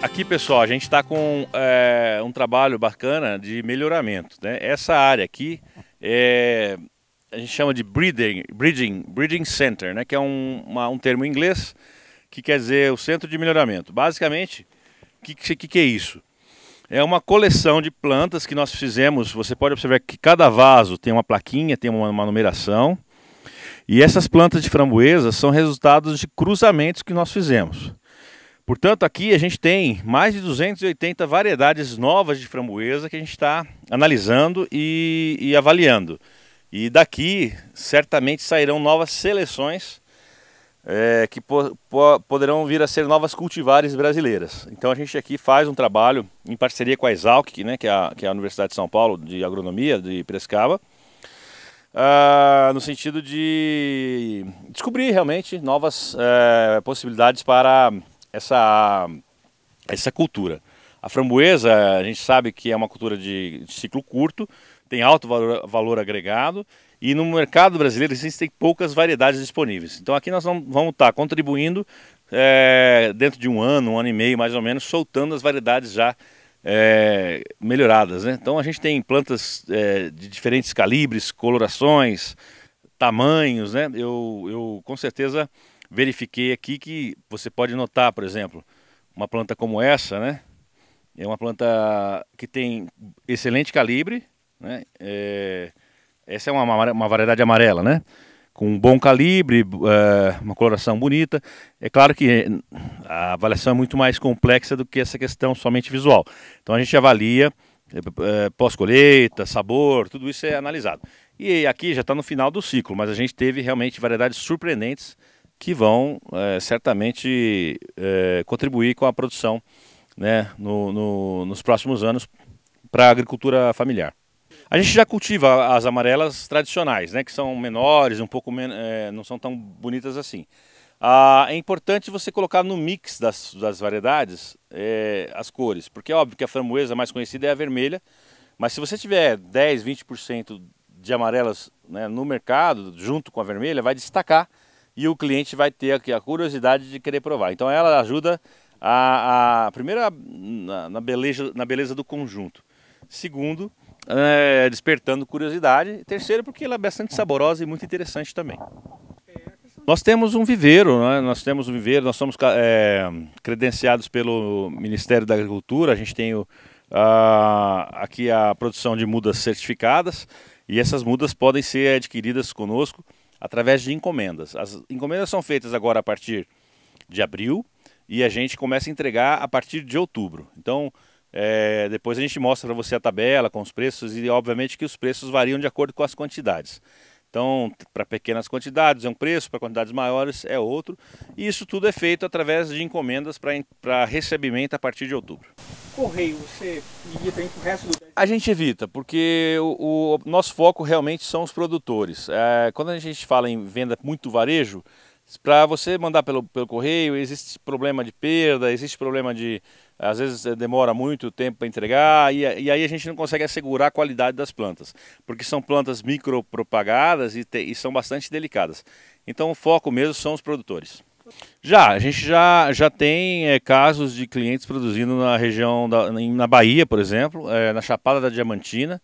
Aqui, pessoal, a gente está com é, um trabalho bacana de melhoramento. Né? Essa área aqui é, a gente chama de breeding, breeding, breeding center, né? que é um, uma, um termo em inglês que quer dizer o centro de melhoramento. Basicamente, o que, que, que é isso? É uma coleção de plantas que nós fizemos. Você pode observar que cada vaso tem uma plaquinha, tem uma, uma numeração. E essas plantas de framboesa são resultados de cruzamentos que nós fizemos. Portanto, aqui a gente tem mais de 280 variedades novas de framboesa que a gente está analisando e, e, avaliando. E daqui certamente sairão novas seleções é, que po po poderão vir a ser novas cultivares brasileiras. Então a gente aqui faz um trabalho em parceria com a Exalc, né, que, é a, que é a Universidade de São Paulo de Agronomia de Prescaba, Uh, ah, no sentido de descobrir realmente novas uh, possibilidades para essa, essa cultura. A framboesa, a gente sabe que é uma cultura de, ciclo curto, tem alto valor, valor, agregado e no mercado brasileiro existem poucas variedades disponíveis. Então aqui nós vamos estar tá contribuindo é, dentro de um ano, um ano e meio mais ou menos, soltando as variedades já é, melhoradas. Né? Então a gente tem plantas é, de diferentes calibres, colorações, tamanhos. Né? Eu, eu com certeza verifiquei aqui que você pode notar, por exemplo, uma planta como essa, né? É uma planta que tem excelente calibre, né? É, essa é uma, uma variedade amarela, né? Com bom calibre, é, uma coloração bonita. É claro que a avaliação é muito mais complexa do que essa questão somente visual. Então a gente avalia é, é pós-colheita, sabor, tudo isso é analisado. E aqui já está no final do ciclo, mas a gente teve realmente variedades surpreendentes que vão é, certamente é, contribuir com a produção né, no, no, nos próximos anos para a agricultura familiar. A gente já cultiva as amarelas tradicionais, né, que são menores, um pouco men é, não são tão bonitas assim. Ah, é importante você colocar no mix das, das variedades é, as cores, porque é óbvio que a framboesa mais conhecida é a vermelha, mas se você tiver 10, 20% de amarelas né, no mercado, junto com a vermelha, vai destacar e o cliente vai ter aqui a curiosidade de querer provar. Então ela ajuda a, a primeiro na, na, beleza, na beleza do conjunto. Segundo, é, despertando curiosidade. Terceiro, porque ela é bastante saborosa e muito interessante também. Nós temos um viveiro, né? nós temos um viveiro, nós somos é, credenciados pelo Ministério da Agricultura, a gente tem o, a, aqui a produção de mudas certificadas e essas mudas podem ser adquiridas conosco através de encomendas. As encomendas são feitas agora a partir de abril e a gente começa a entregar a partir de outubro. Então, é, depois a gente mostra para você a tabela com os preços e, obviamente, que os preços variam de acordo com as quantidades. Então, para pequenas quantidades é um preço, para quantidades maiores é outro. E isso tudo é feito através de encomendas para recebimento a partir de outubro. Correio, você evita para o resto do A gente evita, porque o, o, nosso foco realmente são os produtores. É, quando a gente fala em venda muito varejo, para você mandar pelo, pelo correio, existe problema de perda, existe problema de. Às vezes eh, demora muito tempo para entregar, e, e, aí a gente não consegue assegurar a qualidade das plantas, porque são plantas micropropagadas e, te, e são bastante delicadas. Então o foco mesmo são os produtores. Já, a gente já, já tem é, casos de clientes produzindo na região, da, na Bahia, por exemplo, é, na Chapada da Diamantina,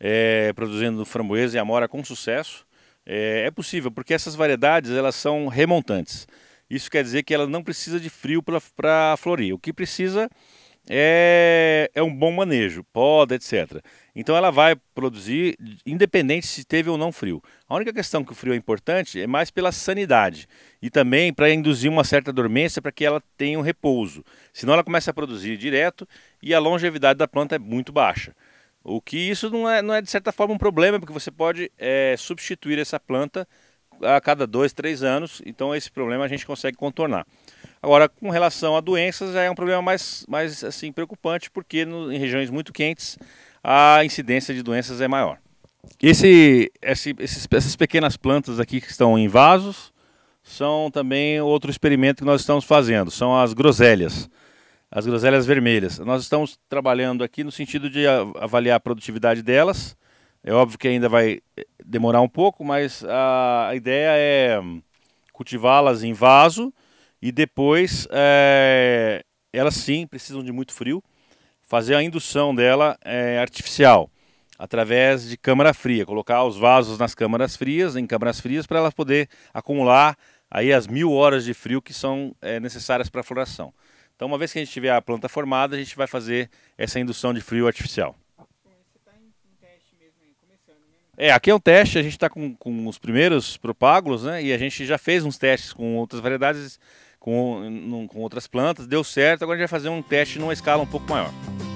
é, produzindo framboesa e amora com sucesso. É, é possível, porque essas variedades elas são remontantes. Isso quer dizer que ela não precisa de frio para florir. O que precisa é, é um bom manejo, poda, etc. Então ela vai produzir independente se teve ou não frio. A única questão que o frio é importante é mais pela sanidade e também para induzir uma certa dormência para que ela tenha um repouso. Senão ela começa a produzir direto e a longevidade da planta é muito baixa. O que isso não é, não é de certa forma um problema, porque você pode é, substituir essa planta a cada dois, três anos, então esse problema a gente consegue contornar. Agora, com relação a doenças, já é um problema mais, mais assim, preocupante, porque no, em regiões muito quentes a incidência de doenças é maior. Esse, esse, esses, essas pequenas plantas aqui que estão em vasos são também outro experimento que nós estamos fazendo, são as groselhas as groselhas vermelhas. Nós estamos trabalhando aqui no sentido de avaliar a produtividade delas. É óbvio que ainda vai eh, demorar um pouco, mas a ideia é hum, cultivá-las em vaso e depois é, elas sim precisam de muito frio. Fazer a indução dela é, artificial através de câmara fria, colocar os vasos nas câmaras frias, em câmaras frias, para elas poder acumular aí as mil horas de frio que são é, necessárias para a floração. Então, uma vez que a gente tiver a planta formada, a gente vai fazer essa indução de frio artificial. É, aqui é um teste, a gente está com, com os primeiros propágulos, né? E a gente já fez uns testes com outras variedades, com, com outras plantas, deu certo, agora a gente vai fazer um teste numa escala um pouco maior.